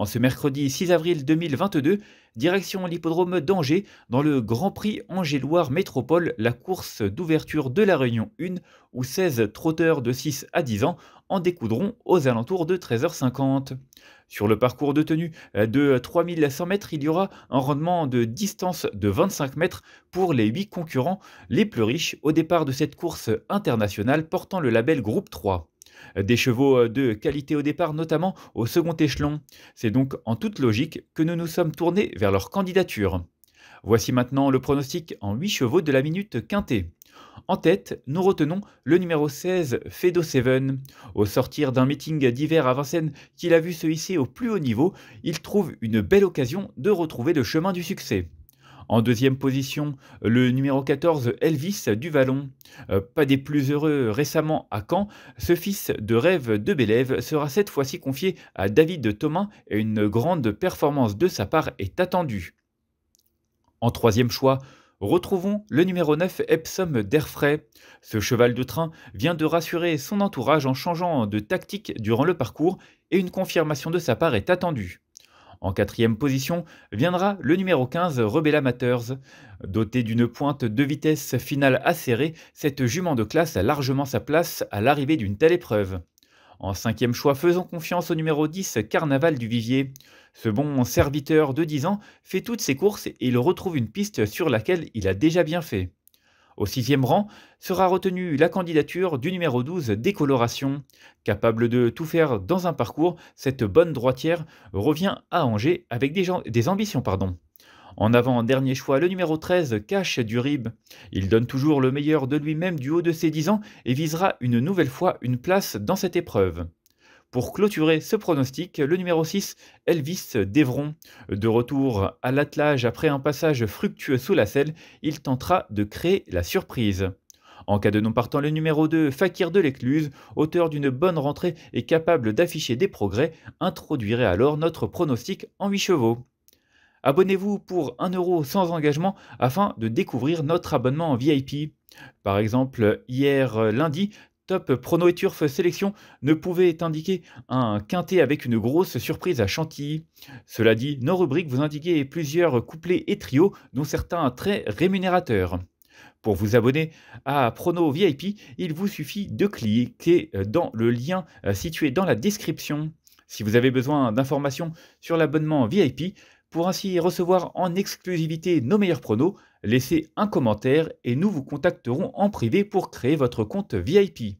En ce mercredi 6 avril 2022, direction l'hippodrome d'Angers, dans le Grand Prix Angers-Loire Métropole, la course d'ouverture de la Réunion 1, où 16 trotteurs de 6 à 10 ans en découdront aux alentours de 13h50. Sur le parcours de tenue de 3100 mètres, il y aura un rendement de distance de 25 mètres pour les 8 concurrents les plus riches au départ de cette course internationale portant le label Groupe 3. Euh, des chevaux euh, de qualité au départ, notamment au second échelon. C'est donc en toute logique que nous nous sommes tournés vers leur candidature. Voici maintenant le pronostic en 8 chevaux de la minute quintée. En tête, nous retenons le numéro 16, Fedo Seven. Au sortir d'un meeting d'hiver à Vincennes qu'il a vu se hisser au plus haut niveau, il trouve une belle occasion de retrouver le chemin du succès. En deuxième position, le numéro 14, Elvis vallon euh, Pas des plus heureux récemment à Caen, ce fils de rêve de Bélève sera cette fois-ci confié à David Thomas et une grande performance de sa part est attendue. En troisième choix, retrouvons le numéro 9 Epsom Derfray. Ce cheval de train vient de rassurer son entourage en changeant de tactique durant le parcours et une confirmation de sa part est attendue. En quatrième position viendra le numéro 15 Rebel Amateurs. Doté d'une pointe de vitesse finale acérée, cette jument de classe a largement sa place à l'arrivée d'une telle épreuve. En cinquième choix, faisons confiance au numéro 10, Carnaval du Vivier. Ce bon serviteur de 10 ans fait toutes ses courses et il retrouve une piste sur laquelle il a déjà bien fait. Au sixième rang sera retenue la candidature du numéro 12 Décoloration. Capable de tout faire dans un parcours, cette bonne droitière revient à Angers avec des, ambitions. Pardon. En avant, dernier choix, le numéro 13 cache du rib. Il donne toujours le meilleur de lui-même du haut de ses 10 ans et visera une nouvelle fois une place dans cette épreuve. Pour clôturer ce pronostic, le numéro 6, Elvis Devron. De retour à l'attelage après un passage fructueux sous la selle, il tentera de créer la surprise. En cas de non partant, le numéro 2, Fakir de l'Écluse, auteur d'une bonne rentrée et capable d'afficher des progrès, introduirait alors notre pronostic en 8 chevaux. Abonnez-vous pour 1€ euro sans engagement afin de découvrir notre abonnement en VIP. Par exemple, hier lundi, Prono et Turf Sélection ne pouvait indiquer un quintet avec une grosse surprise à Chantilly. Cela dit, nos rubriques vous indiquaient plusieurs couplets et trios, dont certains très rémunérateurs. Pour vous abonner à Prono VIP, il vous suffit de cliquer dans le lien euh, situé dans la description. Si vous avez besoin d'informations sur l'abonnement VIP, pour ainsi recevoir en exclusivité nos meilleurs pronos, laissez un commentaire et nous vous contacterons en privé pour créer votre compte VIP.